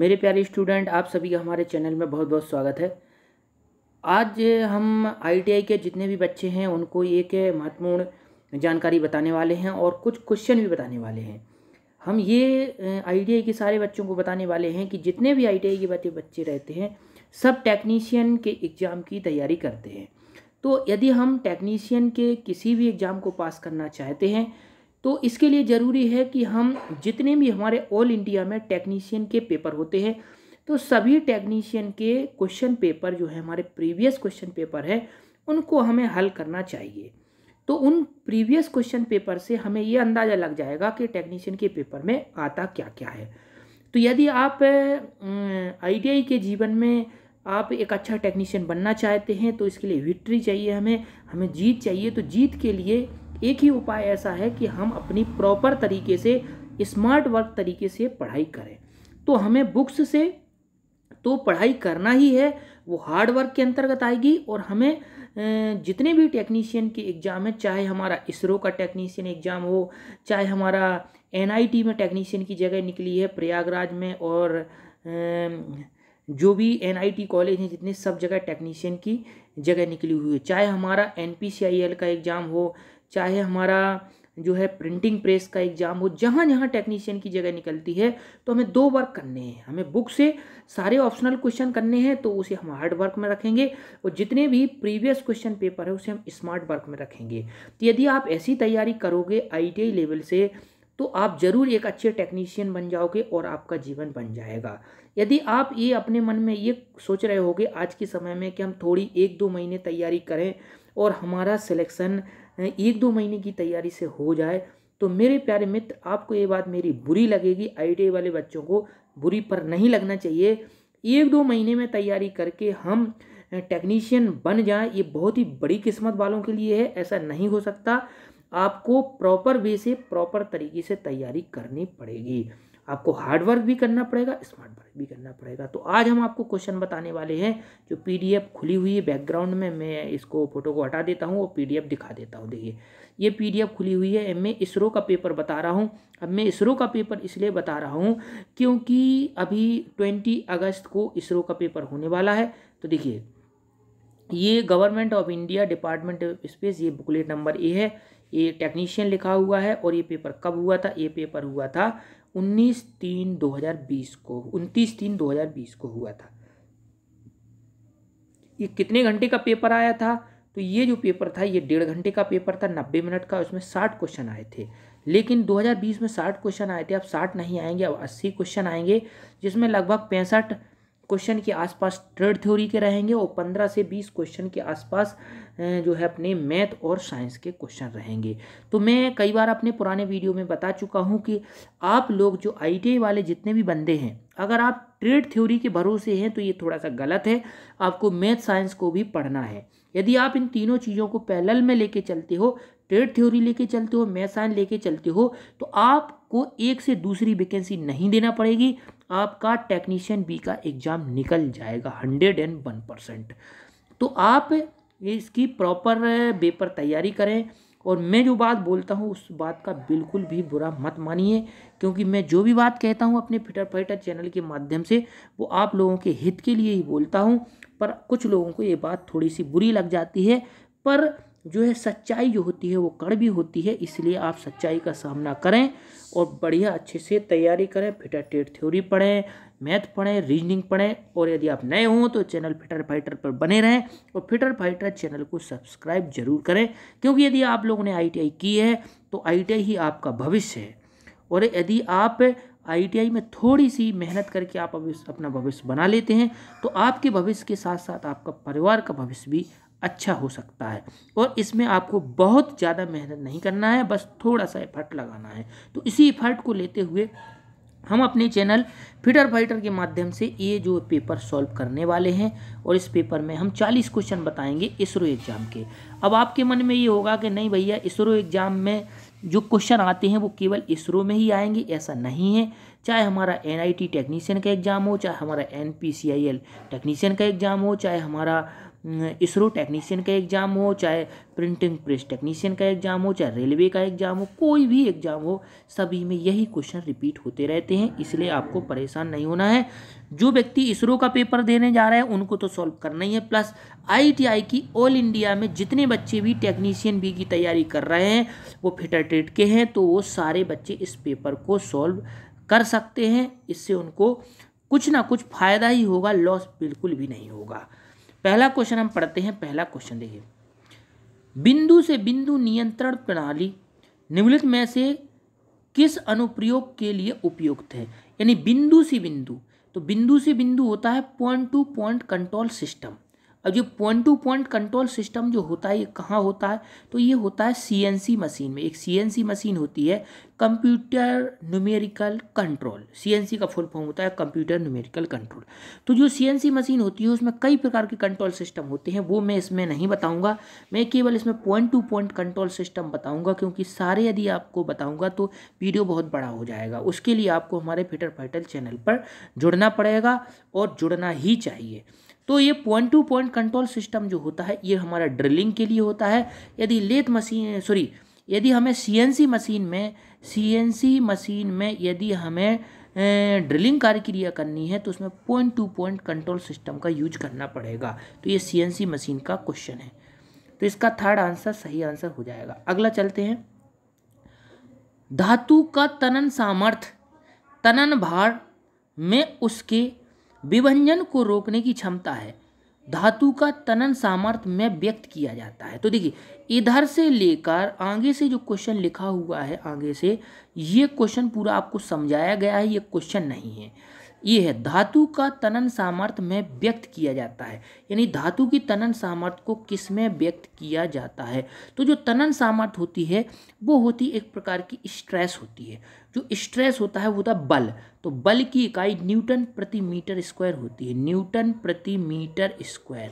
मेरे प्यारे स्टूडेंट आप सभी का हमारे चैनल में बहुत बहुत स्वागत है आज हम आईटीआई के जितने भी बच्चे हैं उनको एक महत्वपूर्ण जानकारी बताने वाले हैं और कुछ क्वेश्चन भी बताने वाले हैं हम ये आईटीआई के सारे बच्चों को बताने वाले हैं कि जितने भी आईटीआई के बच्चे बच्चे रहते हैं सब टेक्नीशियन के एग्ज़ाम की तैयारी करते हैं तो यदि हम टेक्नीशियन के किसी भी एग्ज़ाम को पास करना चाहते हैं तो इसके लिए ज़रूरी है कि हम जितने भी हमारे ऑल इंडिया में टेक्नीशियन के पेपर होते हैं तो सभी टेक्नीशियन के क्वेश्चन पेपर जो है हमारे प्रीवियस क्वेश्चन पेपर है उनको हमें हल करना चाहिए तो उन प्रीवियस क्वेश्चन पेपर से हमें ये अंदाज़ा लग जाएगा कि टेक्नीशियन के पेपर में आता क्या क्या है तो यदि आप आई अं, के जीवन में आप एक अच्छा टेक्नीशियन बनना चाहते हैं तो इसके लिए विक्ट्री चाहिए हमें हमें जीत चाहिए तो जीत के लिए एक ही उपाय ऐसा है कि हम अपनी प्रॉपर तरीके से स्मार्ट वर्क तरीके से पढ़ाई करें तो हमें बुक्स से तो पढ़ाई करना ही है वो हार्ड वर्क के अंतर्गत आएगी और हमें जितने भी टेक्नीशियन के एग्ज़ाम है चाहे हमारा इसरो का टेक्नीशियन एग्ज़ाम हो चाहे हमारा एनआईटी में टेक्नीशियन की जगह निकली है प्रयागराज में और जो भी एनआईटी कॉलेज हैं जितने सब जगह टेक्नीशियन की जगह निकली हुई है चाहे हमारा एन का एग्ज़ाम हो चाहे हमारा जो है प्रिंटिंग प्रेस का एग्ज़ाम हो जहाँ जहाँ टेक्नीशियन की जगह निकलती है तो हमें दो वर्क करने हैं हमें बुक से सारे ऑप्शनल क्वेश्चन करने हैं तो उसे हम हार्ड वर्क में रखेंगे और जितने भी प्रीवियस क्वेश्चन पेपर है उसे हम स्मार्ट वर्क में रखेंगे तो यदि आप ऐसी तैयारी करोगे आई लेवल से तो आप ज़रूर एक अच्छे टेक्नीशियन बन जाओगे और आपका जीवन बन जाएगा यदि आप ये अपने मन में ये सोच रहे होगे आज के समय में कि हम थोड़ी एक दो महीने तैयारी करें और हमारा सिलेक्शन एक दो महीने की तैयारी से हो जाए तो मेरे प्यारे मित्र आपको ये बात मेरी बुरी लगेगी आई वाले बच्चों को बुरी पर नहीं लगना चाहिए एक दो महीने में तैयारी करके हम टेक्नीशियन बन जाएं ये बहुत ही बड़ी किस्मत वालों के लिए है ऐसा नहीं हो सकता आपको प्रॉपर वे से प्रॉपर तरीके से तैयारी करनी पड़ेगी आपको हार्ड वर्क भी करना पड़ेगा स्मार्ट वर्क भी करना पड़ेगा तो आज हम आपको क्वेश्चन बताने वाले हैं जो पीडीएफ खुली हुई है बैकग्राउंड में मैं इसको फोटो को हटा देता हूँ और पीडीएफ दिखा देता हूँ देखिए ये पीडीएफ खुली हुई है मैं इसरो का पेपर बता रहा हूँ अब मैं इसरो का पेपर इसलिए बता रहा हूँ क्योंकि अभी ट्वेंटी अगस्त को इसरो का पेपर होने वाला है तो देखिए ये government of India department of space ये बुकलेट नंबर ए है ये टेक्नीशियन लिखा हुआ है और ये पेपर कब हुआ था ये पेपर हुआ था उन्नीस तीन 2020 को 29 तीन 2020 को हुआ था ये कितने घंटे का पेपर आया था तो ये जो पेपर था ये डेढ़ घंटे का पेपर था नब्बे मिनट का उसमें साठ क्वेश्चन आए थे लेकिन 2020 में साठ क्वेश्चन आए थे अब साठ नहीं आएंगे अब अस्सी क्वेश्चन आएंगे जिसमें लगभग पैंसठ क्वेश्चन के आसपास ट्रेड थ्योरी के रहेंगे और पंद्रह से बीस क्वेश्चन के आसपास जो है अपने मैथ और साइंस के क्वेश्चन रहेंगे तो मैं कई बार अपने पुराने वीडियो में बता चुका हूँ कि आप लोग जो आई वाले जितने भी बंदे हैं अगर आप ट्रेड थ्योरी के भरोसे हैं तो ये थोड़ा सा गलत है आपको मैथ साइंस को भी पढ़ना है यदि आप इन तीनों चीज़ों को पैलल में लेके चलते हो ट्रेड थ्योरी लेके चलते हो मैथ साइंस लेके चलते हो तो आपको एक से दूसरी वैकेंसी नहीं देना पड़ेगी आपका टेक्नीशियन बी का एग्ज़ाम निकल जाएगा हंड्रेड एंड वन परसेंट तो आप इसकी प्रॉपर पेपर तैयारी करें और मैं जो बात बोलता हूँ उस बात का बिल्कुल भी बुरा मत मानिए क्योंकि मैं जो भी बात कहता हूँ अपने फिटर फाइटर चैनल के माध्यम से वो आप लोगों के हित के लिए ही बोलता हूँ पर कुछ लोगों को ये बात थोड़ी सी बुरी लग जाती है पर जो है सच्चाई जो होती है वो कड़वी होती है इसलिए आप सच्चाई का सामना करें और बढ़िया अच्छे से तैयारी करें फिटर टेट थ्योरी पढ़ें मैथ पढ़ें रीजनिंग पढ़ें और यदि आप नए हों तो चैनल फिटर फाइटर पर बने रहें और फिटर फाइटर चैनल को सब्सक्राइब जरूर करें क्योंकि यदि आप लोगों ने आई की है तो आई ही आपका भविष्य है और यदि आप आई में थोड़ी सी मेहनत करके आप अपना भविष्य बना लेते हैं तो आपके भविष्य के साथ साथ आपका परिवार का भविष्य भी अच्छा हो सकता है और इसमें आपको बहुत ज़्यादा मेहनत नहीं करना है बस थोड़ा सा एफर्ट लगाना है तो इसी एफर्ट को लेते हुए हम अपने चैनल फिटर फाइटर के माध्यम से ये जो पेपर सॉल्व करने वाले हैं और इस पेपर में हम 40 क्वेश्चन बताएंगे इसरो एग्ज़ाम के अब आपके मन में ये होगा कि नहीं भैया इसरो एग्ज़ाम में जो क्वेश्चन आते हैं वो केवल इसरो में ही आएंगे ऐसा नहीं है चाहे हमारा एन टेक्नीशियन का एग्ज़ाम हो चाहे हमारा एन टेक्नीशियन का एग्ज़ाम हो चाहे हमारा इसरो टेक्नीशियन का एग्ज़ाम हो चाहे प्रिंटिंग प्रेस टेक्नीशियन का एग्ज़ाम हो चाहे रेलवे का एग्ज़ाम हो कोई भी एग्ज़ाम हो सभी में यही क्वेश्चन रिपीट होते रहते हैं इसलिए आपको परेशान नहीं होना है जो व्यक्ति इसरो का पेपर देने जा रहा है उनको तो सॉल्व करना ही है प्लस आईटीआई की ऑल इंडिया में जितने बच्चे भी टेक्नीशियन बी की तैयारी कर रहे हैं वो फिटर फिटरटेट के हैं तो वो सारे बच्चे इस पेपर को सॉल्व कर सकते हैं इससे उनको कुछ ना कुछ फ़ायदा ही होगा लॉस बिल्कुल भी नहीं होगा पहला क्वेश्चन हम पढ़ते हैं पहला क्वेश्चन देखिए बिंदु से बिंदु नियंत्रण प्रणाली निम्नलिखित में से किस अनुप्रयोग के लिए उपयुक्त है यानी बिंदु से बिंदु तो बिंदु से बिंदु होता है point to point control system अब जो point to point control system जो होता है ये कहाँ होता है तो ये होता है सीएनसी मशीन में एक सीएनसी मशीन होती है कंप्यूटर न्यूमेरिकल कंट्रोल सीएनसी का फुल फॉर्म होता है कंप्यूटर न्यूमेरिकल कंट्रोल तो जो सीएनसी मशीन होती है उसमें कई प्रकार के कंट्रोल सिस्टम होते हैं वो मैं इसमें नहीं बताऊँगा मैं केवल इसमें point to point control system बताऊँगा क्योंकि सारे यदि आपको बताऊँगा तो वीडियो बहुत बड़ा हो जाएगा उसके लिए आपको हमारे फिटर फाइटल चैनल पर जुड़ना पड़ेगा और जुड़ना ही चाहिए तो ये point to point control system जो होता है ये हमारा ड्रिलिंग के लिए होता है यदि लेथ मशीन सॉरी यदि हमें सीएनसी मशीन में सीएनसी मशीन में यदि हमें ड्रिलिंग कार्यक्रिया करनी है तो उसमें point to point control system का यूज करना पड़ेगा तो ये सीएनसी मशीन का क्वेश्चन है तो इसका थर्ड आंसर सही आंसर हो जाएगा अगला चलते हैं धातु का तनन सामर्थ्य तनन भार में उसके विभंजन को रोकने की क्षमता है धातु का तनन सामर्थ्य में व्यक्त किया जाता है तो देखिए इधर से लेकर आगे से जो क्वेश्चन लिखा हुआ है आगे से ये क्वेश्चन पूरा आपको समझाया गया है ये क्वेश्चन नहीं है ये है धातु का तनन सामर्थ्य में व्यक्त किया जाता है यानी धातु की तनन सामर्थ्य को किस में व्यक्त किया जाता है तो जो तनन सामर्थ्य होती है वो होती एक प्रकार की स्ट्रेस होती है जो स्ट्रेस होता है वो होता है बल तो बल की इकाई न्यूटन प्रति मीटर स्क्वायर होती है न्यूटन प्रति मीटर स्क्वायर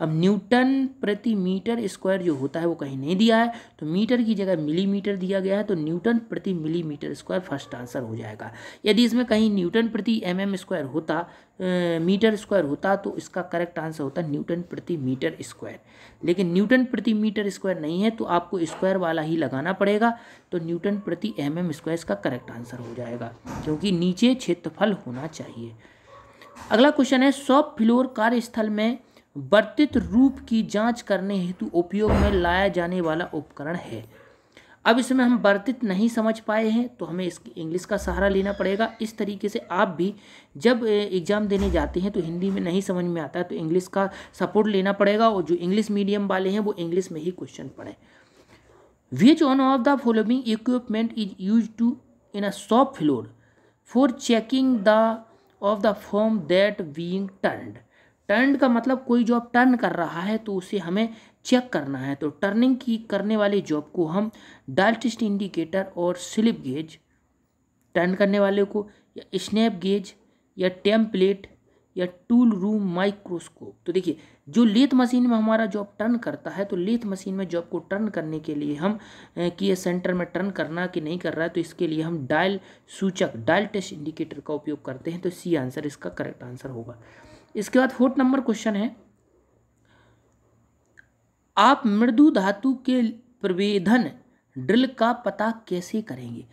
अब न्यूटन प्रति मीटर स्क्वायर जो होता है वो कहीं नहीं दिया है तो मीटर की जगह मिलीमीटर दिया गया है तो न्यूटन प्रति मिलीमीटर स्क्वायर फर्स्ट आंसर हो जाएगा यदि इसमें कहीं न्यूटन प्रति एम एम स्क्वायर होता मीटर स्क्वायर होता तो इसका करेक्ट आंसर होता न्यूटन प्रति मीटर स्क्वायर लेकिन न्यूटन प्रति मीटर स्क्वायर नहीं है तो आपको स्क्वायर वाला ही लगाना पड़ेगा तो न्यूटन प्रति एम एम स्क्वायर इसका करेक्ट आंसर हो जाएगा क्योंकि नीचे क्षेत्रफल होना चाहिए अगला क्वेश्चन है सौ फ्लोर कार्यस्थल में वर्तित रूप की जांच करने हेतु उपयोग में लाया जाने वाला उपकरण है अब इसमें हम वर्तित नहीं समझ पाए हैं तो हमें इसकी इंग्लिश का सहारा लेना पड़ेगा इस तरीके से आप भी जब एग्ज़ाम देने जाते हैं तो हिंदी में नहीं समझ में आता है तो इंग्लिश का सपोर्ट लेना पड़ेगा और जो इंग्लिश मीडियम वाले हैं वो इंग्लिश में ही क्वेश्चन पढ़ें which one of the following equipment is use to in a shop floor for checking the of the form that being turned turn का मतलब कोई जॉब टर्न कर रहा है तो उसे हमें चेक करना है तो टर्निंग की करने वाले जॉब को हम डायल इंडिकेटर और स्लिप गेज टर्न करने वाले को या स्नैप गेज या टेम्पलेट या टूल रूम माइक्रोस्कोप तो देखिए जो लेथ मशीन में हमारा जॉब टर्न करता है तो लेथ मशीन में जॉब को टर्न करने के लिए हम कि यह सेंटर में टर्न करना कि नहीं कर रहा है तो इसके लिए हम डायल सूचक डायल टेस्ट इंडिकेटर का उपयोग करते हैं तो सी आंसर इसका करेक्ट आंसर होगा इसके बाद फोर्थ नंबर क्वेश्चन है आप मृदु धातु के प्रवेदन ड्रिल का पता कैसे करेंगे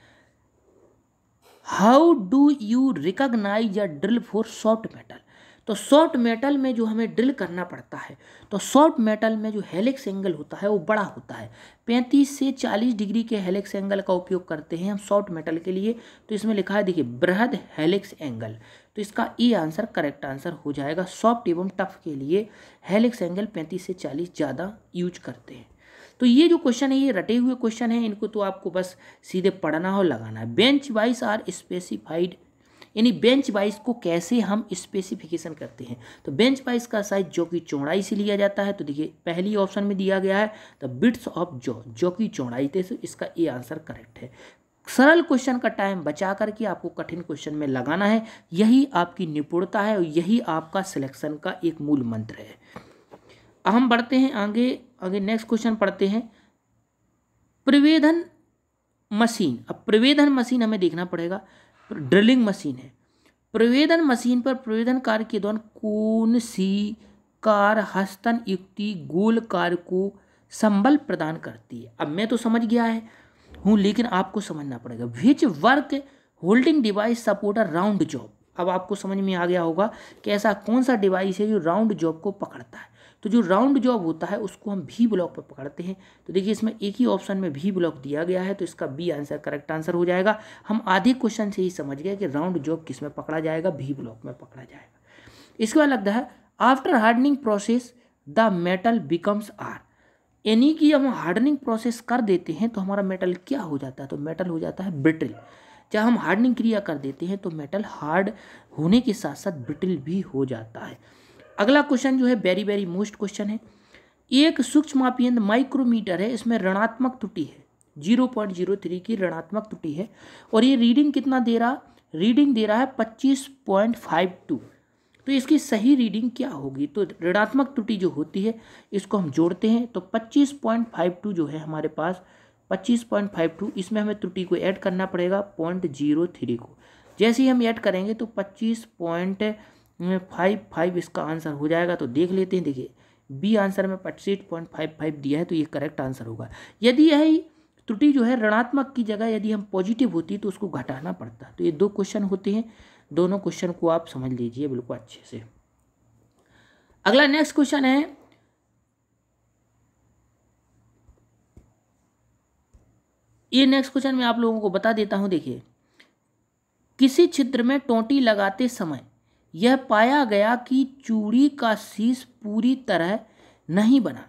हाउ डू यू रिकोगनाइज या ड्रिल फॉर सॉफ्ट मेटल तो सॉफ्ट मेटल में जो हमें ड्रिल करना पड़ता है तो सॉफ्ट मेटल में जो हेलिक्स एंगल होता है वो बड़ा होता है 35 से 40 डिग्री के हेलिक्स एंगल का उपयोग करते हैं हम सॉफ्ट मेटल के लिए तो इसमें लिखा है देखिए बृहद हेलिक्स एंगल तो इसका ई आंसर करेक्ट आंसर हो जाएगा सॉफ्ट एवं टफ के लिए हेलिक्स एंगल पैंतीस से चालीस ज़्यादा यूज करते हैं तो ये जो क्वेश्चन है ये रटे हुए क्वेश्चन है इनको तो आपको बस सीधे पढ़ना और लगाना है बेंच वाइज आर स्पेसिफाइड यानी बेंच वाइज को कैसे हम स्पेसिफिकेशन करते हैं तो बेंच वाइज का साइज जो कि चौड़ाई से लिया जाता है तो देखिए पहली ऑप्शन में दिया गया है द बिट्स ऑफ जॉ जो, जो कि चौड़ाई थे तो इसका ए आंसर करेक्ट है सरल क्वेश्चन का टाइम बचा करके आपको कठिन क्वेश्चन में लगाना है यही आपकी निपुणता है और यही आपका सिलेक्शन का एक मूल मंत्र है हम बढ़ते हैं आगे आगे नेक्स्ट क्वेश्चन पढ़ते हैं प्रवेदन मशीन अब प्रवेदन मशीन हमें देखना पड़ेगा ड्रिलिंग मशीन है प्रवेदन मशीन पर प्रवेदन कार्य के दौरान कौन सी कार हस्तन युक्ति गोल कार को संबल प्रदान करती है अब मैं तो समझ गया है हूँ लेकिन आपको समझना पड़ेगा which work holding device support a round job अब आपको समझ में आ गया होगा कि ऐसा कौन सा डिवाइस है जो राउंड जॉब को पकड़ता है तो जो राउंड जॉब होता है उसको हम भी ब्लॉक पर पकड़ते हैं तो देखिए इसमें एक ही ऑप्शन में भी ब्लॉक दिया गया है तो इसका बी आंसर करेक्ट आंसर हो जाएगा हम आधे क्वेश्चन से ही समझ गए कि राउंड जॉब किस में पकड़ा जाएगा भी ब्लॉक में पकड़ा जाएगा इसके बाद लगता है after hardening process the metal becomes are यानी कि हम हार्डनिंग प्रोसेस कर देते हैं तो हमारा मेटल क्या हो जाता है तो मेटल हो जाता है ब्रिटिल जब हम हार्डनिंग क्रिया कर देते हैं तो मेटल हार्ड होने के साथ साथ ब्रिटिल भी हो जाता है अगला क्वेश्चन जो है वेरी वेरी मोस्ट क्वेश्चन है एक सूक्ष्म मापयंत्र माइक्रोमीटर है इसमें ऋणात्मक त्रुटि है जीरो पॉइंट जीरो थ्री की ऋणात्मक त्रुटि है और ये रीडिंग कितना दे रहा रीडिंग दे रहा है पच्चीस पॉइंट फाइव टू तो इसकी सही रीडिंग क्या होगी तो ऋणात्मक त्रुटि जो होती है इसको हम जोड़ते हैं तो 25.52 जो है हमारे पास 25.52 इसमें हमें त्रुटि को ऐड करना पड़ेगा पॉइंट जीरो थ्री को जैसे ही हम ऐड करेंगे तो पच्चीस पॉइंट फाइव फाइव इसका आंसर हो जाएगा तो देख लेते हैं देखिए बी आंसर में पच्चीस पॉइंट फाइव फाइव दिया है तो ये करेक्ट आंसर होगा यदि यही त्रुटि जो है ऋणात्मक की जगह यदि हम पॉजिटिव होती तो उसको घटाना पड़ता तो ये दो क्वेश्चन होते हैं दोनों क्वेश्चन को आप समझ लीजिए बिल्कुल अच्छे से अगला नेक्स्ट क्वेश्चन है ये नेक्स्ट क्वेश्चन मैं आप लोगों को बता देता हूं देखिए किसी चित्र में टोटी लगाते समय यह पाया गया कि चूड़ी का शीश पूरी तरह नहीं बना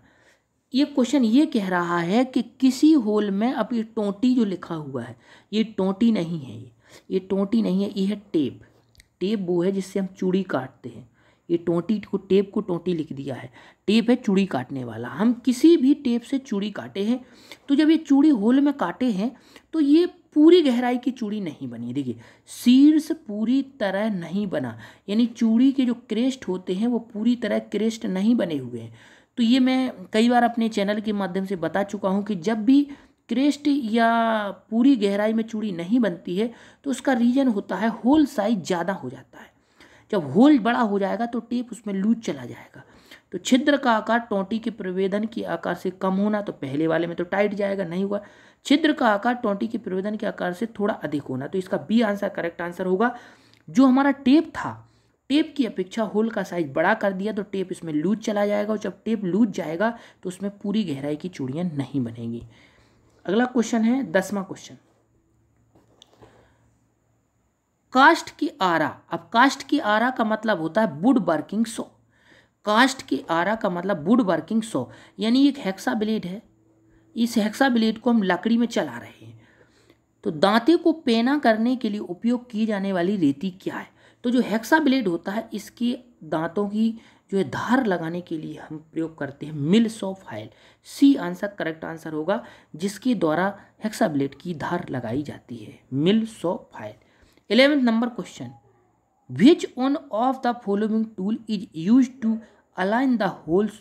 ये क्वेश्चन ये कह रहा है कि किसी होल में अब ये टोटी जो लिखा हुआ है ये टोटी नहीं है ये ये टोटी नहीं है ये है टेप टेप वो है जिससे हम चूड़ी काटते हैं ये टोटी को टेप को टोटी लिख दिया है टेप है चूड़ी काटने वाला हम किसी भी टेप से चूड़ी काटे हैं तो जब ये चूड़ी होल में काटे हैं तो ये पूरी गहराई की चूड़ी नहीं बनी देखिए शीर्ष पूरी तरह नहीं बना यानी चूड़ी के जो क्रेस्ट होते हैं वो पूरी तरह क्रेस्ट नहीं बने हुए हैं तो ये मैं कई बार अपने चैनल के माध्यम से बता चुका हूँ कि जब भी क्रेस्ट या पूरी गहराई में चूड़ी नहीं बनती है तो उसका रीज़न होता है होल साइज ज़्यादा हो जाता है जब होल बड़ा हो जाएगा तो टेप उसमें लूज चला जाएगा तो छिद्र का आकार टोंटी के प्रवेदन के आकार से कम होना तो पहले वाले में तो टाइट जाएगा नहीं हुआ छिद्र का आकार टोंटी के प्रवेदन के आकार से थोड़ा अधिक होना तो इसका बी आंसर करेक्ट आंसर होगा जो हमारा टेप था टेप की अपेक्षा होल का साइज बड़ा कर दिया तो टेप इसमें लूज चला जाएगा और जब टेप लूज जाएगा तो उसमें पूरी गहराई की चूड़ियाँ नहीं बनेंगी अगला क्वेश्चन है दसवां क्वेश्चन कास्ट की आरा अब कास्ट की आरा का मतलब होता है वुड वर्किंग सो कास्ट की आरा का मतलब वुड वर्किंग सो यानी एक हेक्सा ब्लेड है इस हेक्सा ब्लेड को हम लकड़ी में चला रहे हैं तो दांते को पेना करने के लिए उपयोग की जाने वाली रेती क्या है तो जो हेक्सा ब्लेड होता है इसके दांतों की जो है धार लगाने के लिए हम प्रयोग करते हैं मिल्स ऑफ हाइल सी आंसर करेक्ट आंसर होगा जिसके द्वारा हेक्सा ब्लेड की धार लगाई जाती है mills of file eleventh number question which one of the following tool is use to align the holes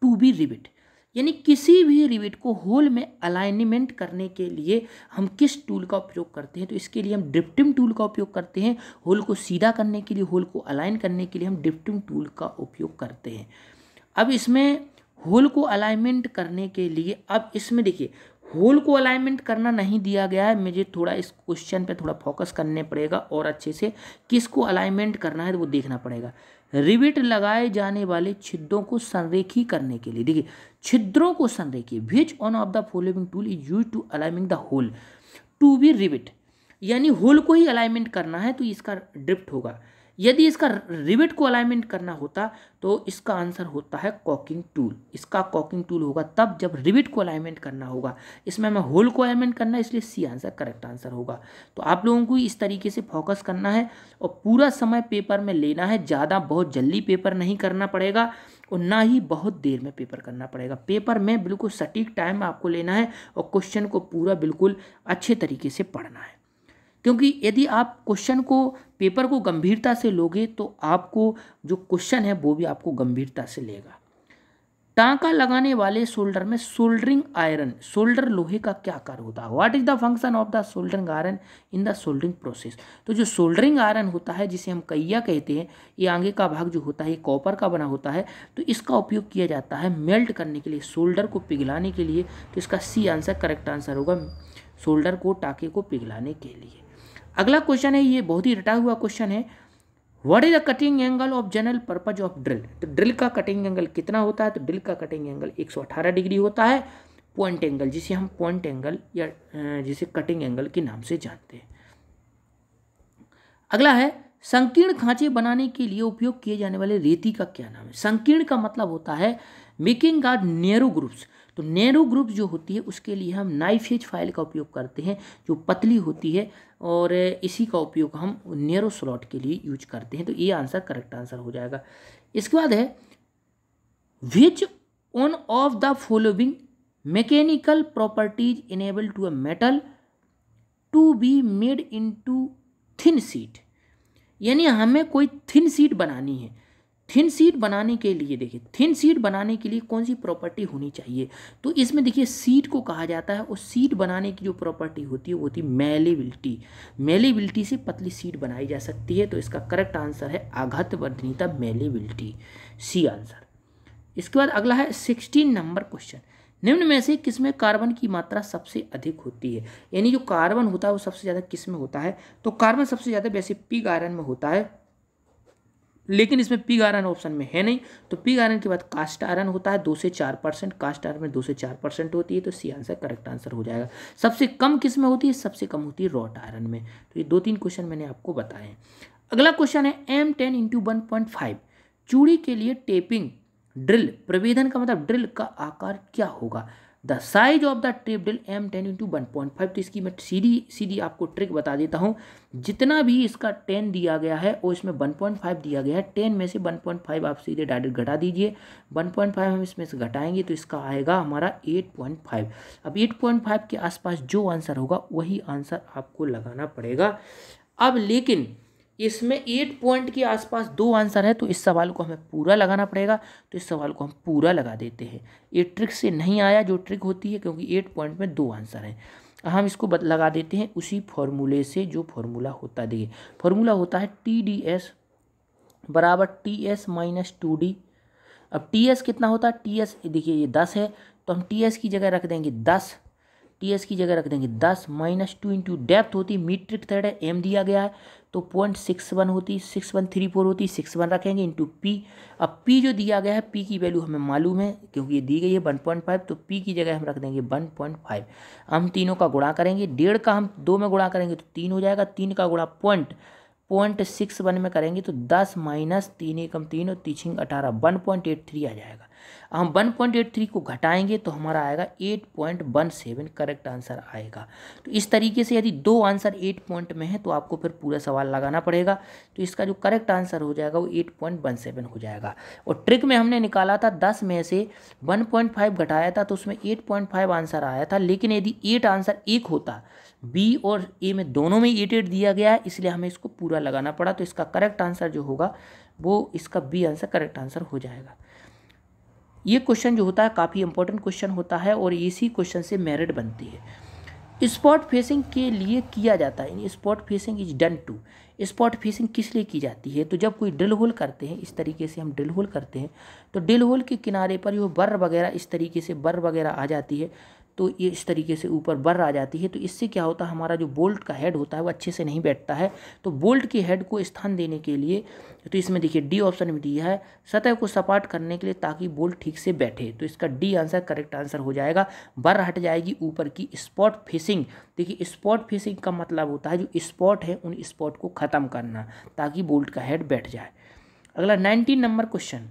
to be rivet यानी किसी भी रिविट को होल में अलाइनमेंट करने के लिए हम किस टूल का उपयोग करते हैं तो इसके लिए हम डिप्टिम टूल का उपयोग करते हैं होल को सीधा करने के लिए होल को अलाइन करने के लिए हम डिप्टिम टूल का उपयोग करते हैं अब इसमें होल को अलाइनमेंट करने के लिए अब इसमें देखिए होल को अलाइनमेंट करना नहीं दिया गया है मुझे थोड़ा इस क्वेश्चन पे थोड़ा फोकस करने पड़ेगा और अच्छे से किसको अलाइनमेंट करना है तो वो देखना पड़ेगा रिविट लगाए जाने वाले छिद्रों को संरेखी करने के लिए देखिए छिद्रों को संरेखी which one of the following tool is use to aligning the hole to be rivet यानी होल को ही अलाइनमेंट करना है तो इसका ड्रिफ्ट होगा यदि इसका रिवेट को अलाइनमेंट करना होता तो इसका आंसर होता है कॉकिंग टूल इसका कॉकिंग टूल होगा तब जब रिवेट को अलाइनमेंट करना होगा इसमें हमें होल को अलाइनमेंट करना है इसलिए सी आंसर करेक्ट आंसर होगा तो आप लोगों को इस तरीके से फोकस करना है और पूरा समय पेपर में लेना है ज़्यादा बहुत जल्दी पेपर नहीं करना पड़ेगा और ना ही बहुत देर में पेपर करना पड़ेगा पेपर में बिल्कुल सटीक टाइम आपको लेना है और क्वेश्चन को पूरा बिल्कुल अच्छे तरीके से पढ़ना है क्योंकि यदि आप क्वेश्चन को पेपर को गंभीरता से लोगे तो आपको जो क्वेश्चन है वो भी आपको गंभीरता से लेगा टाँका लगाने वाले शोल्डर में सोल्डरिंग आयरन सोल्डर लोहे का क्या कार्य होता है what is the function of the soldering iron in the soldering process तो जो सोल्डरिंग आयरन होता है जिसे हम कैया कहते हैं ये आगे का भाग जो होता है कॉपर का बना होता है तो इसका उपयोग किया जाता है मेल्ट करने के लिए सोल्डर को पिघलाने के लिए तो इसका सी आंसर करेक्ट आंसर होगा सोल्डर को टाके को पिघलाने के लिए अगला क्वेश्चन है ये बहुत ही रटा हुआ क्वेश्चन है what is the cutting angle of general purpose of drill तो ड्रिल का कटिंग एंगल कितना होता है तो ड्रिल का कटिंग एंगल 118 डिग्री होता है पॉइंट एंगल जिसे हम पॉइंट एंगल या जिसे कटिंग एंगल के नाम से जानते हैं अगला है संकीर्ण खांचे बनाने के लिए उपयोग किए जाने वाले रेती का क्या नाम है संकीर्ण का मतलब होता है मेकिंग आर नेहरू ग्रुप्स तो नैरो ग्रुप जो होती है उसके लिए हम नाइफ एज फाइल का उपयोग करते हैं जो पतली होती है और इसी का उपयोग हम नैरो स्लॉट के लिए यूज करते हैं तो ये आंसर करेक्ट आंसर हो जाएगा इसके बाद है which one of the following mechanical properties enable to a metal to be made into thin sheet यानी हमें कोई थिन सीट बनानी है थिन सीट बनाने के लिए देखिए थिन सीट बनाने के लिए कौन सी प्रॉपर्टी होनी चाहिए तो इसमें देखिए सीट को कहा जाता है और सीट बनाने की जो प्रॉपर्टी होती है वो होती है मेलेबिलिटी मेलेबिलिटी से पतली सीट बनाई जा सकती है तो इसका करेक्ट आंसर है आघत वर्धनीता मेलेबिलिटी सी आंसर इसके बाद अगला है सिक्सटीन नंबर क्वेश्चन निम्न में से किसमें कार्बन की मात्रा सबसे अधिक होती है यानी जो कार्बन होता है वो सबसे ज़्यादा किस में होता है तो कार्बन सबसे ज़्यादा वैसे पिग आयरन में होता है लेकिन इसमें पिग आयरन ऑप्शन में है नहीं तो पिग आयरन के बाद कास्ट आयरन होता है दो से चार परसेंट कास्ट आयरन में दो से चार परसेंट होती है तो सी आंसर करेक्ट आंसर हो जाएगा सबसे कम किस में होती है सबसे कम होती है रॉट आयरन में तो ये दो तीन क्वेश्चन मैंने आपको बताए हैं अगला क्वेश्चन है M ten into one point five चूड़ी के लिए टेपिंग ड्रिल प्रवेदन का मतलब ड्रिल का आकार क्या होगा the size of the tap drill M ten into one point five तो इसकी मैं सीधी सीधी आपको ट्रिक बता देता हूँ जितना भी इसका टेन दिया गया है और इसमें वन पॉइंट फाइव दिया गया है टेन में से वन पॉइंट फाइव आप सीधे डायरेक्ट घटा दीजिए वन पॉइंट फाइव हम इसमें से घटाएंगे तो इसका आएगा हमारा एट पॉइंट फाइव अब एट पॉइंट फाइव के आसपास जो आंसर होगा वही आंसर आपको लगाना पड़ेगा अब लेकिन इसमें एट पॉइंट के आसपास दो आंसर है तो इस सवाल को हमें पूरा लगाना पड़ेगा तो इस सवाल को हम पूरा लगा देते हैं ये ट्रिक से नहीं आया जो ट्रिक होती है क्योंकि एट पॉइंट में दो आंसर हैं हम इसको लगा देते हैं उसी फॉर्मूले से जो फॉर्मूला होता देखिए फॉर्मूला होता है टी डी एस बराबर T S minus two D अब टी एस कितना होता है टी एस देखिए ये दस है तो हम टी एस की जगह रख देंगे दस टी एस की जगह रख देंगे दस माइनस टू इंटू डेप्थ होती मीट्रिक थर्ड है एम दिया गया है तो पॉइंट सिक्स वन होती सिक्स वन थ्री फोर होती सिक्स वन रखेंगे इंटू पी अब पी जो दिया गया है पी की वैल्यू हमें मालूम है क्योंकि ये दी गई है वन पॉइंट फाइव तो पी की जगह हम रख देंगे वन पॉइंट फाइव हम तीनों का गुणा करेंगे डेढ़ का हम दो में गुणा करेंगे तो तीन हो जाएगा तीन का गुणा पॉइंट पॉइंट सिक्स वन में करेंगे तो दस माइनस तीन एकम तीन और तीछिंग अठारह वन पॉइंट एट थ्री आ जाएगा हम 1.83 को घटाएंगे तो हमारा आएगा 8.17 करेक्ट आंसर आएगा तो इस तरीके से यदि दो आंसर 8 पॉइंट में है तो आपको फिर पूरा सवाल लगाना पड़ेगा तो इसका जो करेक्ट आंसर हो जाएगा वो 8.17 हो जाएगा और ट्रिक में हमने निकाला था दस में से 1.5 घटाया था तो उसमें 8.5 आंसर आया था लेकिन यदि एट आंसर एक होता बी और ए में दोनों में एट एट दिया गया है इसलिए हमें इसको पूरा लगाना पड़ा तो इसका करेक्ट आंसर जो होगा वो इसका बी आंसर करेक्ट आंसर हो जाएगा ये क्वेश्चन जो होता है काफ़ी इंपॉर्टेंट क्वेश्चन होता है और इसी क्वेश्चन से मेरिट बनती है स्पॉट फेसिंग के लिए किया जाता है spot facing is done to spot facing किस लिए की जाती है तो जब कोई ड्रिल होल करते हैं इस तरीके से हम ड्रिल होल करते हैं तो ड्रिल होल के किनारे पर जो बर वगैरह इस तरीके से बर वगैरह आ जाती है तो ये इस तरीके से ऊपर बर आ जाती है तो इससे क्या होता है हमारा जो बोल्ट का हेड होता है वो अच्छे से नहीं बैठता है तो बोल्ट के हेड को स्थान देने के लिए तो इसमें देखिए डी ऑप्शन में दिया है सतह को सपाट करने के लिए ताकि बोल्ट ठीक से बैठे तो इसका डी आंसर करेक्ट आंसर हो जाएगा बर हट जाएगी ऊपर की स्पॉट फिशिंग देखिए स्पॉट फिशिंग का मतलब होता है जो स्पॉट है उन स्पॉट को ख़त्म करना ताकि बोल्ट का हेड बैठ जाए अगला nineteen number question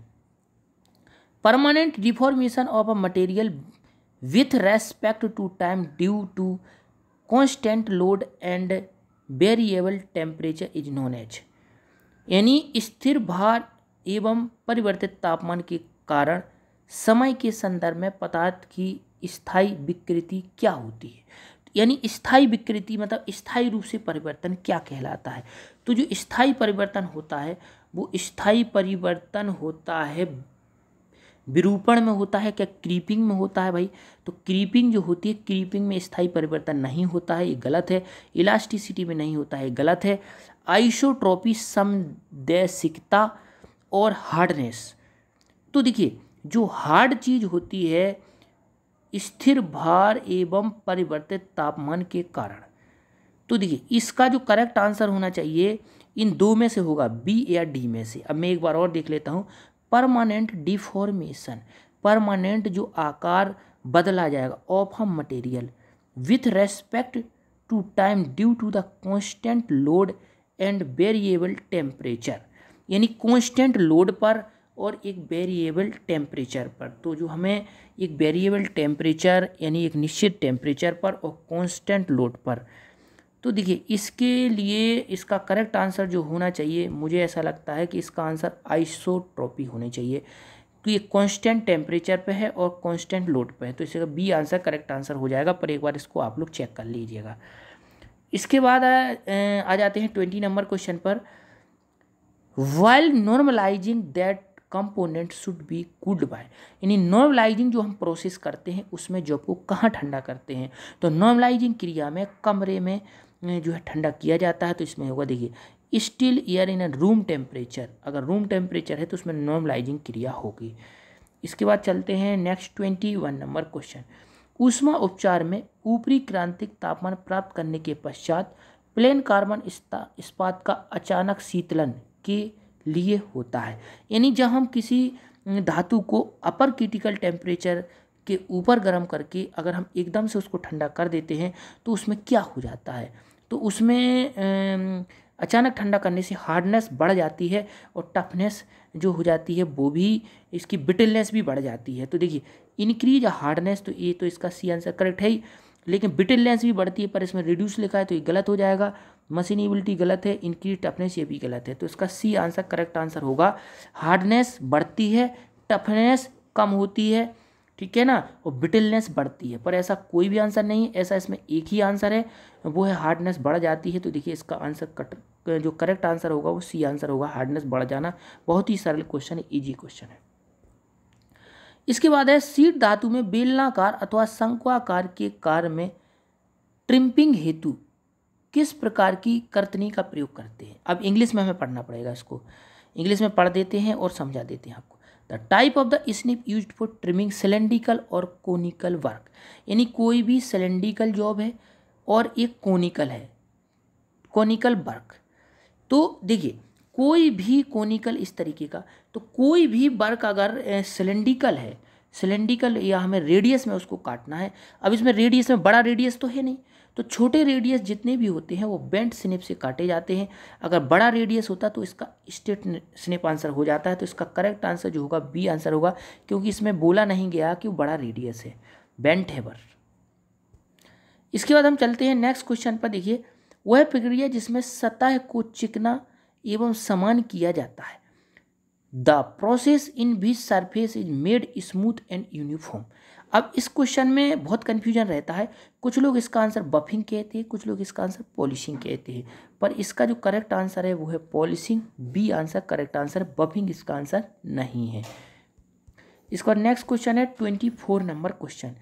permanent deformation of a material with respect to time due to constant load and variable temperature is known as यानी स्थिर भार एवं परिवर्तित तापमान के कारण समय के संदर्भ में पदार्थ की स्थायी विकृति क्या होती है यानी स्थायी विकृति मतलब स्थायी रूप से परिवर्तन क्या कहलाता है तो जो स्थायी परिवर्तन होता है वो स्थायी परिवर्तन होता है विरूपण में होता है क्या क्रीपिंग में होता है भाई तो क्रीपिंग जो होती है क्रीपिंग में स्थायी परिवर्तन नहीं होता है ये गलत है इलास्टिसिटी में नहीं होता है गलत है आइसोट्रॉपी समदैशिकता और हार्डनेस तो देखिए जो हार्ड चीज़ होती है स्थिर भार एवं परिवर्तित तापमान के कारण तो देखिए इसका जो करेक्ट आंसर होना चाहिए इन दो में से होगा बी या डी में से अब मैं एक बार और देख लेता हूँ परमानेंट डिफॉर्मेशन परमानेंट जो आकार बदला जाएगा of a material with respect to time due to the constant load and variable temperature यानी कॉन्स्टेंट लोड पर और एक वेरिएबल टेम्परेचर पर तो जो हमें एक वेरिएबल टेम्परेचर यानी एक निश्चित टेम्परेचर पर और कॉन्स्टेंट लोड पर तो देखिए इसके लिए इसका करेक्ट आंसर जो होना चाहिए मुझे ऐसा लगता है कि इसका आंसर आइसोट्रोपी होनी चाहिए तो ये कांस्टेंट टेम्परेचर पे है और कांस्टेंट लोड पे है तो इसका बी आंसर करेक्ट आंसर हो जाएगा पर एक बार इसको आप लोग चेक कर लीजिएगा इसके बाद आ, आ जाते हैं ट्वेंटी नंबर क्वेश्चन पर while normalizing that component should be cooled by यानी नॉर्मलाइजिंग जो हम प्रोसेस करते हैं उसमें जॉब को कहाँ ठंडा करते हैं तो नॉर्मलाइजिंग क्रिया में कमरे में जो है ठंडा किया जाता है तो इसमें होगा देखिए steel air in room temperature अगर रूम टेम्परेचर है तो उसमें नॉर्मलाइजिंग क्रिया होगी इसके बाद चलते हैं next twenty one number question ऊष्मा उपचार में ऊपरी क्रांतिक तापमान प्राप्त करने के पश्चात प्लेन कार्बन इस्पात का अचानक शीतलन के लिए होता है यानी जब हम किसी धातु को अपर क्रिटिकल टेम्परेचर के ऊपर गर्म करके अगर हम एकदम से उसको ठंडा कर देते हैं तो उसमें क्या हो जाता है तो उसमें अचानक ठंडा करने से हार्डनेस बढ़ जाती है और टफनेस जो हो जाती है वो भी इसकी बिटलनेस भी बढ़ जाती है तो देखिए इंक्रीज हार्डनेस तो ये तो इसका सी आंसर करेक्ट है ही लेकिन बिटलनेस भी बढ़ती है पर इसमें रिड्यूस लिखा है तो ये गलत हो जाएगा मशीनिबिलिटी गलत है इंक्रीज टफनेस ये भी गलत है तो इसका सी आंसर करेक्ट आंसर होगा हार्डनेस बढ़ती है टफनेस कम होती है ठीक है ना और ब्रिटिलनेस बढ़ती है पर ऐसा कोई भी आंसर नहीं है ऐसा इसमें एक ही आंसर है वो है हार्डनेस बढ़ जाती है तो देखिए इसका आंसर कट जो करेक्ट आंसर होगा वो सी आंसर होगा हार्डनेस बढ़ जाना बहुत ही सरल क्वेश्चन है ईजी क्वेश्चन है इसके बाद है सीट धातु में बेलनाकार अथवा संकवाकार के कार में ट्रिम्पिंग हेतु किस प्रकार की कर्तनी का प्रयोग करते हैं अब इंग्लिश में हमें पढ़ना पड़ेगा इसको इंग्लिश में पढ़ देते हैं और समझा देते हैं आपको the type of the snip use for trimming cylindrical और कोनिकल वर्क यानी कोई भी सिलेंडिकल जॉब है और एक कोनिकल है कोनिकल वर्क तो देखिए कोई भी कोनिकल इस तरीके का तो कोई भी वर्क अगर सिलेंडिकल है सिलेंडिकल या हमें रेडियस में उसको काटना है अब इसमें रेडियस में बड़ा रेडियस तो है नहीं तो छोटे रेडियस जितने भी होते हैं वो बेंट स्नेप से काटे जाते हैं अगर बड़ा रेडियस होता तो इसका स्टेट स्नेप आंसर हो जाता है तो इसका करेक्ट आंसर जो होगा बी आंसर होगा क्योंकि इसमें बोला नहीं गया कि वो बड़ा रेडियस है बेंट है बर इसके बाद हम चलते हैं नेक्स्ट क्वेश्चन पर देखिए वह प्रक्रिया जिसमें सतह को चिकना एवं समान किया जाता है the process in which surface is made smooth and uniform अब इस क्वेश्चन में बहुत कन्फ्यूजन रहता है कुछ लोग इसका आंसर बफिंग कहते हैं कुछ लोग इसका आंसर पॉलिशिंग कहते हैं पर इसका जो करेक्ट आंसर है वो है polishing B answer correct answer buffing इसका आंसर नहीं है इसका नेक्स्ट क्वेश्चन है twenty four number question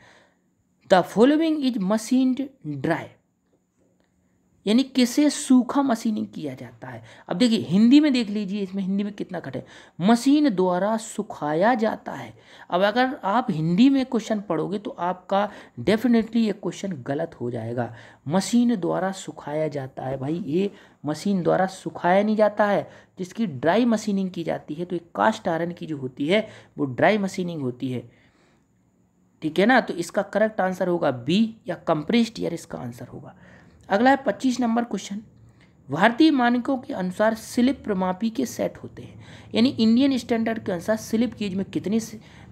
the following is machine dry यानी किसे सूखा मशीनिंग किया जाता है अब देखिए हिंदी में देख लीजिए इसमें हिंदी में कितना कट है मशीन द्वारा सुखाया जाता है अब अगर आप हिंदी में क्वेश्चन पढ़ोगे तो आपका डेफिनेटली ये क्वेश्चन गलत हो जाएगा मशीन द्वारा सुखाया जाता है भाई ये मशीन द्वारा सुखाया नहीं जाता है जिसकी ड्राई मशीनिंग की जाती है तो एक कास्ट आयरन की जो होती है वो ड्राई मशीनिंग होती है ठीक है ना तो इसका करेक्ट आंसर होगा बी या कंप्रेस्ड ईयर इसका आंसर होगा अगला है पच्चीस नंबर क्वेश्चन भारतीय मानकों के अनुसार स्लिप प्रमापी के सेट होते हैं यानी इंडियन स्टैंडर्ड के अनुसार स्लिप गेज में कितने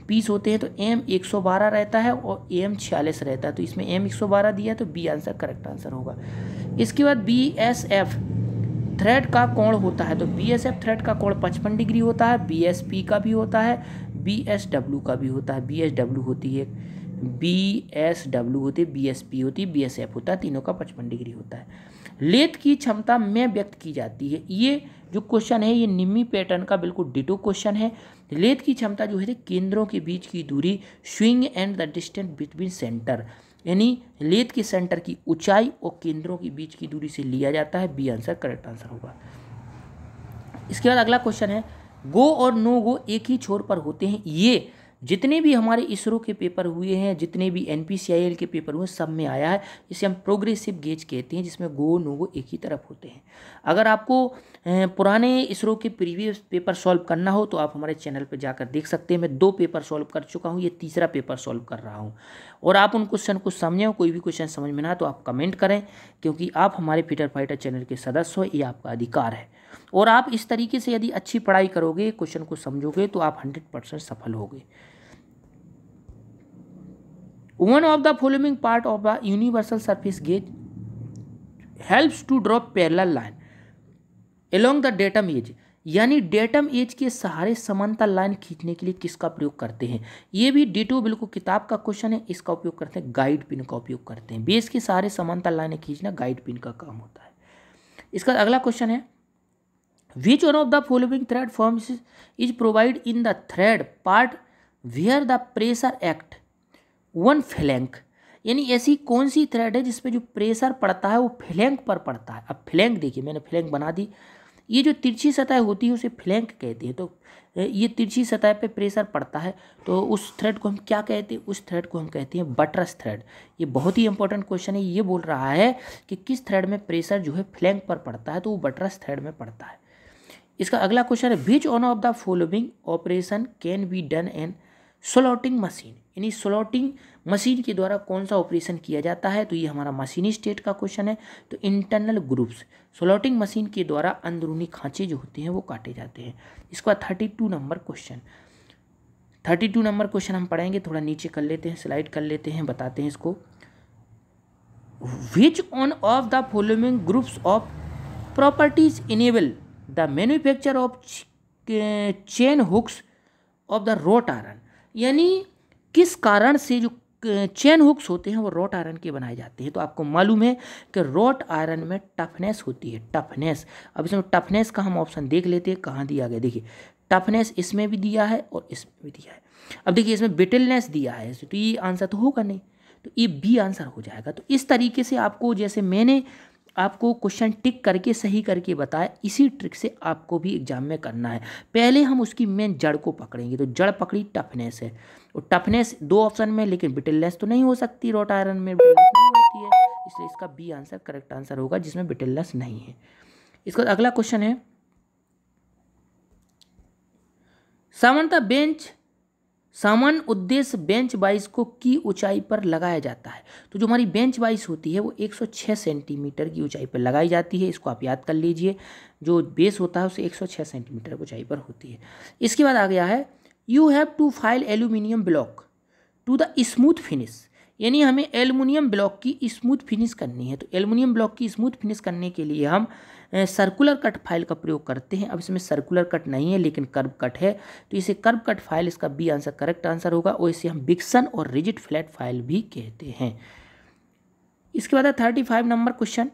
पीस होते हैं तो एम 112 रहता है और एम छियालीस रहता है तो इसमें एम 112 दिया तो बी आंसर करेक्ट आंसर होगा इसके बाद बी एस एफ थ्रेड का कोण होता है तो बी एस एफ थ्रेड का कोण पचपन डिग्री होता है बी एस पी का भी होता है बी एस डब्ल्यू का भी होता है बी एस डब्ल्यू होती है बी एस डब्ल्यू होती बी एस पी होती बी एस एफ होता है तीनों का पचपन डिग्री होता है लेथ की क्षमता में व्यक्त की जाती है ये जो क्वेश्चन है ये निम्मी पैटर्न का बिल्कुल डिटो क्वेश्चन है लेथ की क्षमता जो है केंद्रों के बीच की दूरी swing and the distance between center यानी लेथ के सेंटर की ऊंचाई और केंद्रों के बीच की दूरी से लिया जाता है बी आंसर करेक्ट आंसर होगा इसके बाद अगला क्वेश्चन है गो और नो गो एक ही छोर पर होते हैं ये जितने भी हमारे इसरो के पेपर हुए हैं जितने भी एन के पेपर हुए सब में आया है इसे हम प्रोग्रेसिव गेज कहते हैं जिसमें गो नो गो एक ही तरफ होते हैं अगर आपको पुराने इसरो के प्रीवियस पेपर सॉल्व करना हो तो आप हमारे चैनल पर जाकर देख सकते हैं मैं दो पेपर सॉल्व कर चुका हूँ ये तीसरा पेपर सॉल्व कर रहा हूँ और आप उन क्वेश्चन को समझें कोई भी क्वेश्चन समझ में ना तो आप कमेंट करें क्योंकि आप हमारे फिटर फाइटर चैनल के सदस्य हो ये आपका अधिकार है और आप इस तरीके से यदि अच्छी पढ़ाई करोगे क्वेश्चन को समझोगे तो आप हंड्रेड परसेंट सफल गए one of the following part of the universal surface gauge helps to drop parallel line along the datum edge यानी डेटम एज के सहारे समानता लाइन खींचने के लिए किसका प्रयोग करते हैं ये भी डी टू बिल्कुल किताब का क्वेश्चन है इसका उपयोग करते हैं गाइड पिन का उपयोग करते हैं बेस के सहारे समानता लाइन खींचना गाइड पिन का काम होता है इसका अगला क्वेश्चन है which one of the following thread form is provide in the thread part where the pressure act one flank यानी ऐसी कौन सी थ्रेड है जिसपे जो प्रेशर पड़ता है वो फ्लैंक पर पड़ता है अब फ्लैंक देखिए मैंने फ्लैंक बना दी ये जो तिरछी सतह होती है उसे फ्लैंक कहते हैं तो ये तिरछी सतह पे प्रेशर पड़ता है तो उस थ्रेड को हम क्या कहते हैं उस थ्रेड को हम कहते हैं बटरस थ्रेड ये बहुत ही इंपॉर्टेंट क्वेश्चन है ये बोल रहा है कि किस थ्रेड में प्रेशर जो है फ्लैंक पर पड़ता है तो वो बटरस थ्रेड में पड़ता है इसका अगला क्वेश्चन है which one of the following operation can be done and slotting machine यानी स्लॉटिंग मशीन के द्वारा कौन सा ऑपरेशन किया जाता है तो ये हमारा मशीनी स्टेट का क्वेश्चन है तो इंटरनल ग्रुप्स स्लॉटिंग मशीन के द्वारा अंदरूनी खांचे जो होते हैं वो काटे जाते हैं इसके बाद thirty two number question thirty two number question हम पढ़ेंगे थोड़ा नीचे कर लेते हैं स्लाइड कर लेते हैं बताते हैं इसको which one of the following groups of properties enable the manufacture of chain hooks of the wrought iron यानी किस कारण से जो चेन हुक्स होते हैं वो रॉट आयरन के बनाए जाते हैं तो आपको मालूम है कि रॉट आयरन में टफनेस होती है टफनेस अब इसमें टफनेस का हम ऑप्शन देख लेते हैं कहाँ दिया गया देखिए टफनेस इसमें भी दिया है और इसमें भी दिया है अब देखिए इसमें बिटलनेस दिया है तो ये आंसर तो होगा नहीं तो ये बी आंसर हो जाएगा तो इस तरीके से आपको जैसे मैंने आपको क्वेश्चन टिक करके सही करके बताया इसी ट्रिक से आपको भी एग्जाम में करना है पहले हम उसकी मेन जड़ को पकड़ेंगे तो जड़ पकड़ी टफनेस है और टफनेस दो ऑप्शन में लेकिन बिटिलनेस तो नहीं हो सकती रोट आयरन में नहीं होती है इसलिए इसका बी आंसर करेक्ट आंसर होगा जिसमें बिटिलनेस नहीं है इसका अगला क्वेश्चन है सामंता बेंच सामान्य उद्देश्य बेंच बाइस को की ऊंचाई पर लगाया जाता है तो जो हमारी बेंच बाइस होती है वो 106 सेंटीमीटर की ऊंचाई पर लगाई जाती है इसको आप याद कर लीजिए जो बेस होता है उसे 106 सेंटीमीटर ऊंचाई पर होती है इसके बाद आ गया है you have to file aluminium block to the smooth finish यानी हमें एल्यूमिनियम ब्लॉक की स्मूथ फिनिश करनी है तो एल्यूमिनियम ब्लॉक की स्मूथ फिनिश करने के लिए हम सर्कुलर कट फाइल का प्रयोग करते हैं अब इसमें सर्कुलर कट नहीं है लेकिन कर्व कट है तो इसे कर्व कट फाइल इसका बी आंसर करेक्ट आंसर होगा और इसे हम बिक्सन और रिजिट फ्लैट फाइल भी कहते हैं इसके बाद thirty five number question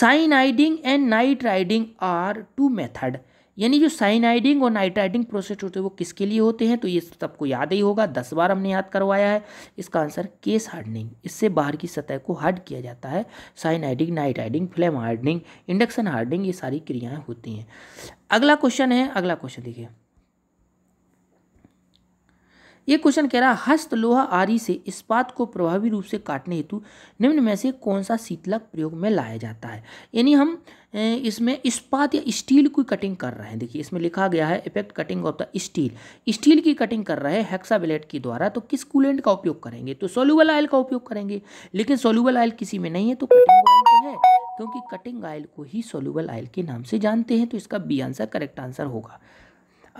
cyaniding and nitriding are two method यानी जो साइनाइडिंग और नाइट्राइडिंग प्रोसेस होते हैं वो किसके लिए होते हैं तो ये सबको याद ही होगा दस बार हमने याद करवाया है इसका आंसर केस हार्डनिंग इससे बाहर की सतह को हार्ड किया जाता है cyaniding nitriding flame hardening induction hardening ये सारी क्रियाएँ होती हैं अगला क्वेश्चन है अगला क्वेश्चन देखिए ये क्वेश्चन कह रहा है हस्त लोहा आरी से इस्पात को प्रभावी रूप से काटने हेतु निम्न में से कौन सा शीतलक प्रयोग में लाया जाता है यानी हम इसमें इस्पात या स्टील की कटिंग कर रहे हैं देखिए इसमें लिखा गया है effect cutting of the steel steel की कटिंग कर रहे हैं हेक्साबलेट के द्वारा तो किस कूलेंट का उपयोग करेंगे तो सोल्यूबल ऑयल का उपयोग करेंगे लेकिन सोल्यूबल ऑयल किसी में नहीं है तो कटिंग ऑयल है क्योंकि कटिंग ऑयल को ही सोल्यूबल ऑयल के नाम से जानते हैं तो इसका बी आंसर करेक्ट आंसर होगा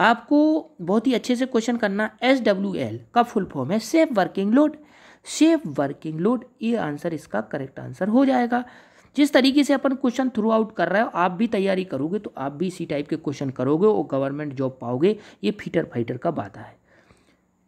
आपको बहुत ही अच्छे से क्वेश्चन करना एस डब्ल्यू एल का फुल फॉर्म है safe working load safe working load ये आंसर इसका करेक्ट आंसर हो जाएगा जिस तरीके से अपन क्वेश्चन थ्रू आउट कर रहे हो आप भी तैयारी करोगे तो आप भी इसी टाइप के क्वेश्चन करोगे और गवर्नमेंट जॉब पाओगे ये फीटर फाइटर का बाधा है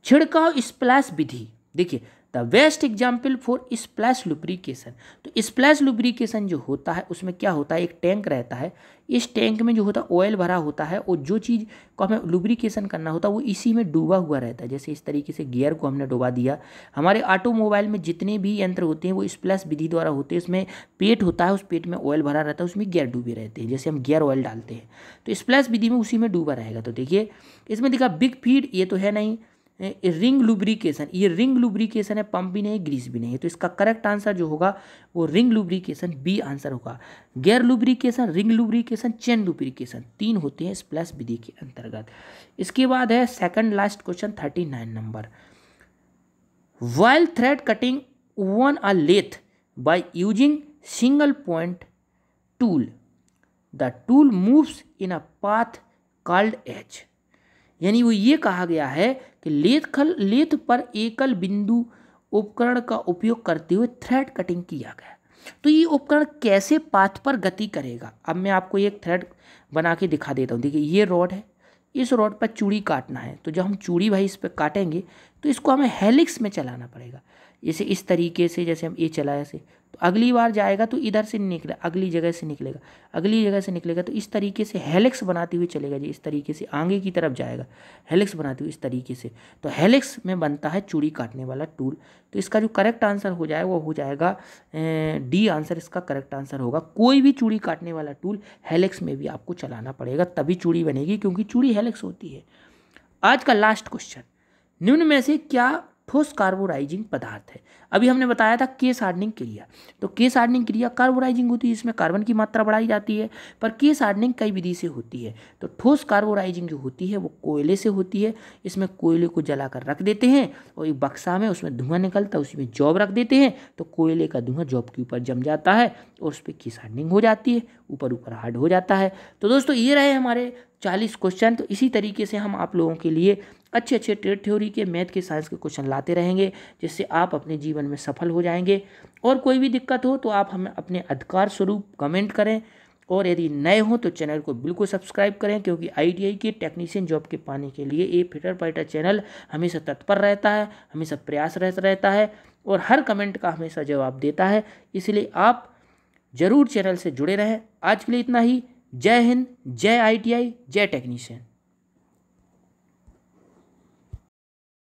छिड़काव स्प्लैश विधि देखिए the best example for splash lubrication तो स्प्लैश लुब्रिकेशन जो होता है उसमें क्या होता है एक टैंक रहता है इस टैंक में जो होता है ऑयल भरा होता है और जो चीज़ को हमें लुब्रिकेशन करना होता है वो इसी में डूबा हुआ रहता है जैसे इस तरीके से गियर को हमने डूबा दिया हमारे ऑटोमोबाइल में जितने भी यंत्र होते हैं वो स्प्लैश विधि द्वारा होते हैं उसमें पेट होता है उस पेट में ऑयल भरा रहता है उसमें गियर डूबे रहते हैं जैसे हम गियर ऑयल डालते हैं तो स्प्लैश विधि में उसी में डूबा रहेगा तो देखिए इसमें देखा बिग फीड ये तो है नहीं रिंग लुब्रिकेशन ये रिंग लुब्रिकेशन है पंप भी नहीं ग्रीस भी नहीं है तो इसका करेक्ट आंसर जो होगा वो रिंग लुब्रिकेशन बी आंसर होगा gear lubrication ring lubrication chain lubrication तीन होते हैं स्प्लैश विधि के अंतर्गत इसके बाद है second last question thirty nine number while thread cutting on a lathe by using single point tool the tool moves in a path called H यानी वो ये कहा गया है कि लेथखल लेथ पर एकल बिंदु उपकरण का उपयोग करते हुए थ्रेड कटिंग किया गया तो ये उपकरण कैसे पाथ पर गति करेगा अब मैं आपको एक थ्रेड बना के दिखा देता हूँ देखिए ये रॉड है इस रॉड पर चूड़ी काटना है तो जब हम चूड़ी भाई इस पर काटेंगे तो इसको हमें हेलिक्स में चलाना पड़ेगा जैसे इस तरीके से जैसे हम ये चलाए से तो अगली बार जाएगा तो इधर से निकले अगली जगह से निकलेगा अगली जगह से निकलेगा तो इस तरीके से हेलिक्स बनाते हुए चलेगा जी इस तरीके से आगे की तरफ जाएगा हेलिक्स बनाते हुए इस तरीके से तो हेलिक्स में बनता है चूड़ी काटने वाला टूल तो इसका जो करेक्ट आंसर हो जाए वो हो जाएगा डी आंसर इसका करेक्ट आंसर होगा कोई भी चूड़ी काटने वाला टूल हेलिक्स में भी आपको चलाना पड़ेगा तभी चूड़ी बनेगी क्योंकि चूड़ी हेलिक्स होती है आज का लास्ट क्वेश्चन निम्न में से क्या ठोस कार्बोराइजिंग पदार्थ है अभी हमने बताया था केस हार्डनिंग क्रिया तो केस हार्डनिंग क्रिया कार्बोराइजिंग होती है इसमें कार्बन की मात्रा बढ़ाई जाती है पर केस हार्डनिंग कई विधि से होती है तो ठोस कार्बोराइजिंग जो होती है वो कोयले से होती है इसमें कोयले को जलाकर रख देते हैं और एक बक्सा में उसमें धुआं निकलता है उसमें जॉब रख देते हैं तो कोयले का धुआं जॉब के ऊपर जम जाता है और उस पर केस हार्डनिंग हो जाती है ऊपर ऊपर हार्ड हो जाता है तो दोस्तों ये रहे हमारे चालीस क्वेश्चन तो इसी तरीके से हम आप लोगों के लिए अच्छे अच्छे ट्रेड थ्योरी के मैथ के साइंस के क्वेश्चन लाते रहेंगे जिससे आप अपने जीवन में सफल हो जाएंगे और कोई भी दिक्कत हो तो आप हमें अपने अधिकार स्वरूप कमेंट करें और यदि नए हो तो चैनल को बिल्कुल सब्सक्राइब करें क्योंकि आईटीआई के टेक्नीशियन जॉब के पाने के लिए ये फिटर फाइटर चैनल हमेशा तत्पर रहता है हमेशा प्रयास रहता है और हर कमेंट का हमेशा जवाब देता है इसलिए आप ज़रूर चैनल से जुड़े रहें आज के लिए इतना ही जय हिंद जय आईटीआई जय टेक्नीशियन